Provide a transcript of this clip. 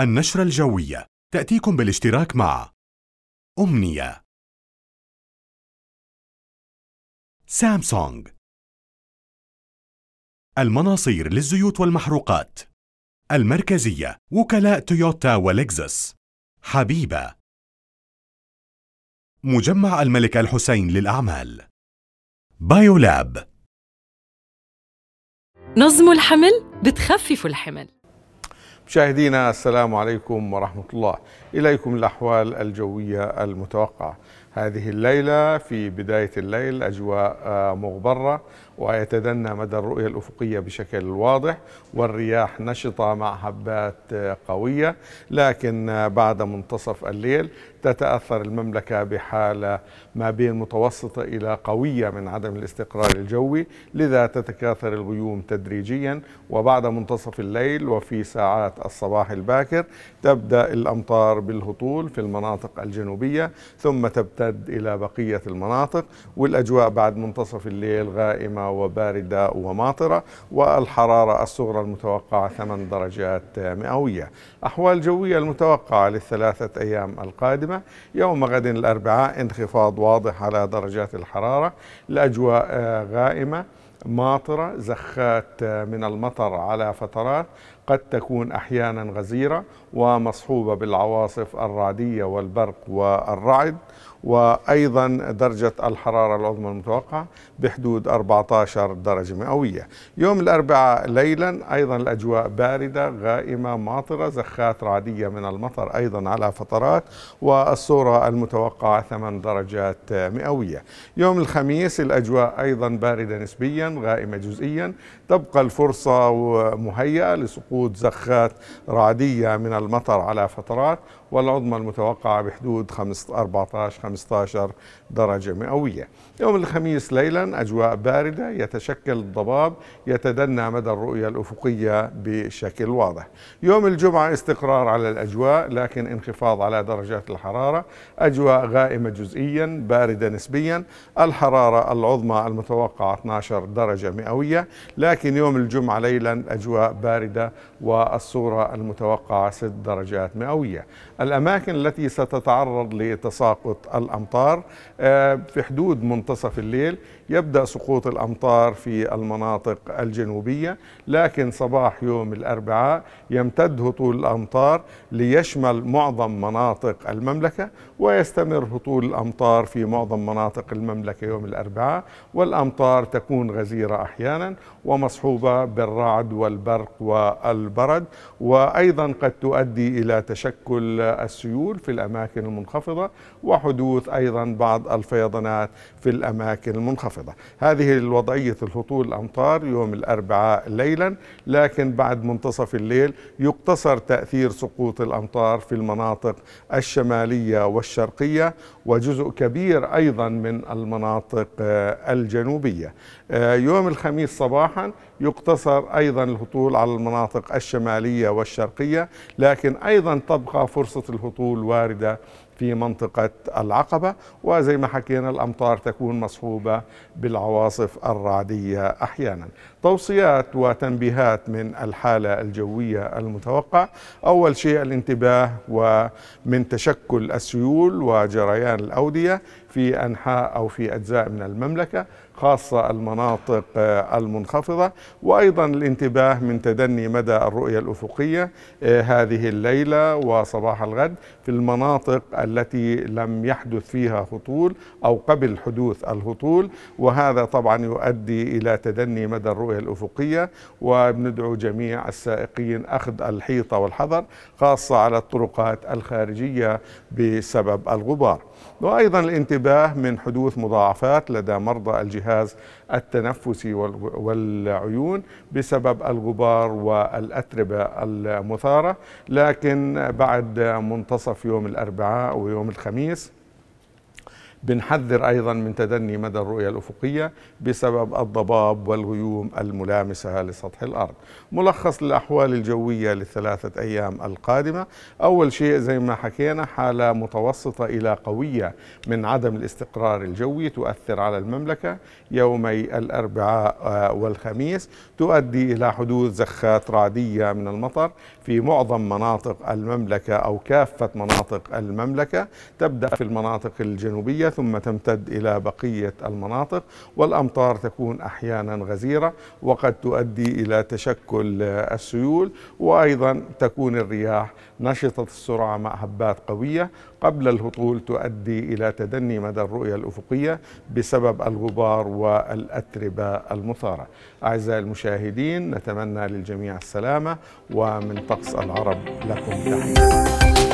النشرة الجوية تأتيكم بالاشتراك مع أمنية سامسونج المناصير للزيوت والمحروقات المركزية وكلاء تويوتا ولكزس حبيبة مجمع الملك الحسين للأعمال بايولاب نظم الحمل بتخفف الحمل مشاهدينا السلام عليكم ورحمة الله إليكم الأحوال الجوية المتوقعة هذه الليلة في بداية الليل أجواء آه، مغبرة ويتدنى مدى الرؤية الأفقية بشكل واضح والرياح نشطة مع هبات آه، قوية لكن آه، بعد منتصف الليل تتأثر المملكة بحالة ما بين متوسطة إلى قوية من عدم الاستقرار الجوي لذا تتكاثر الغيوم تدريجيا وبعد منتصف الليل وفي ساعات الصباح الباكر تبدأ الأمطار بالهطول في المناطق الجنوبية ثم تبتعد تمتد إلى بقية المناطق والأجواء بعد منتصف الليل غائمة وباردة وماطرة والحرارة الصغرى المتوقعة 8 درجات مئوية أحوال جوية المتوقعة للثلاثة أيام القادمة يوم غد الأربعاء انخفاض واضح على درجات الحرارة الأجواء آه، غائمة ماطرة زخات آه، من المطر على فترات قد تكون أحيانا غزيرة ومصحوبة بالعواصف الرعدية والبرق والرعد وأيضا درجة الحرارة العظمى المتوقعة بحدود 14 درجة مئوية يوم الأربعاء ليلا أيضا الأجواء باردة غائمة ماطرة زخات رعدية من المطر أيضا على فترات والصورة المتوقعة 8 درجات مئوية يوم الخميس الأجواء أيضا باردة نسبيا غائمة جزئيا تبقى الفرصة مهيئة لسقوط سقوط زخات رعدية من المطر على فترات والعظمى المتوقعة بحدود 14-15 درجة مئوية يوم الخميس ليلا أجواء باردة يتشكل الضباب يتدنى مدى الرؤية الأفقية بشكل واضح يوم الجمعة استقرار على الأجواء لكن انخفاض على درجات الحرارة أجواء غائمة جزئيا باردة نسبيا الحرارة العظمى المتوقعة 12 درجة مئوية لكن يوم الجمعة ليلا أجواء باردة والصورة المتوقعة 6 درجات مئوية الأماكن التي ستتعرض لتساقط الأمطار آه، في حدود منتصف الليل يبدأ سقوط الأمطار في المناطق الجنوبية لكن صباح يوم الأربعاء يمتد هطول الأمطار ليشمل معظم مناطق المملكة ويستمر هطول الأمطار في معظم مناطق المملكة يوم الأربعاء والأمطار تكون غزيرة أحيانا ومصحوبة بالرعد والبرق وال البرد وأيضا قد تؤدي إلى تشكل السيول في الأماكن المنخفضة وحدوث أيضا بعض الفيضانات في الأماكن المنخفضة هذه الوضعية الهطول الأمطار يوم الأربعاء ليلا لكن بعد منتصف الليل يقتصر تأثير سقوط الأمطار في المناطق الشمالية والشرقية وجزء كبير أيضا من المناطق آه، الجنوبية آه، يوم الخميس صباحا يقتصر أيضا الهطول على المناطق الشمالية والشرقية لكن أيضا تبقى فرصة الهطول واردة في منطقة العقبة وزي ما حكينا الأمطار تكون مصحوبة بالعواصف الرعدية أحيانا توصيات وتنبيهات من الحالة الجوية المتوقع أول شيء الانتباه ومن تشكل السيول وجريان الأودية في أنحاء أو في أجزاء من المملكة خاصة المناطق آه، المنخفضة وأيضا الانتباه من تدني مدى الرؤية الأفقية آه، هذه الليلة وصباح الغد في المناطق التي لم يحدث فيها هطول أو قبل حدوث الهطول وهذا طبعا يؤدي إلى تدني مدى الرؤية الأفقية وندعو جميع السائقين أخذ الحيطة والحذر خاصة على الطرقات الخارجية بسبب الغبار وأيضا الانتباه الانتباه من حدوث مضاعفات لدى مرضى الجهاز التنفسي والعيون بسبب الغبار والأتربة المثارة لكن بعد منتصف يوم الأربعاء ويوم الخميس بنحذر أيضا من تدني مدى الرؤية الأفقية بسبب الضباب والغيوم الملامسة لسطح الأرض ملخص للأحوال الجوية للثلاثة أيام القادمة أول شيء زي ما حكينا حالة متوسطة إلى قوية من عدم الاستقرار الجوي تؤثر على المملكة يومي الأربعاء آه، والخميس تؤدي إلى حدوث زخات رعدية من المطر في معظم مناطق المملكة أو كافة مناطق المملكة تبدأ في المناطق الجنوبية ثم تمتد إلى بقية المناطق والأمطار تكون أحيانا غزيرة وقد تؤدي إلى تشكل السيول وأيضا تكون الرياح نشطة السرعة مع هبات قوية قبل الهطول تؤدي إلى تدني مدى الرؤية الأفقية بسبب الغبار والأتربة المثارة أعزائي المشاهدين نتمنى للجميع السلامة ومن طقس العرب لكم تحية